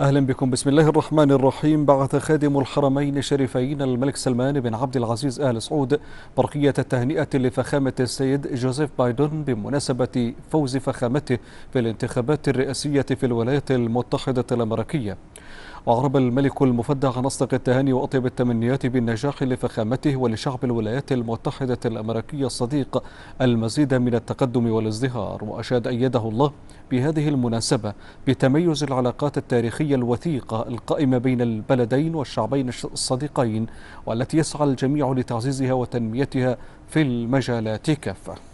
أهلا بكم بسم الله الرحمن الرحيم بعث خادم الحرمين الشريفين الملك سلمان بن عبد العزيز آل سعود برقية التهنئة لفخامة السيد جوزيف بايدن بمناسبة فوز فخامته في الانتخابات الرئاسية في الولايات المتحدة الأمريكية وعرب الملك المفدى عن أصدق التهاني وأطيب التمنيات بالنجاح لفخامته ولشعب الولايات المتحدة الأمريكية الصديق المزيد من التقدم والازدهار وأشاد أيده الله بهذه المناسبة بتميز العلاقات التاريخية الوثيقة القائمة بين البلدين والشعبين الصديقين والتي يسعى الجميع لتعزيزها وتنميتها في المجالات كافة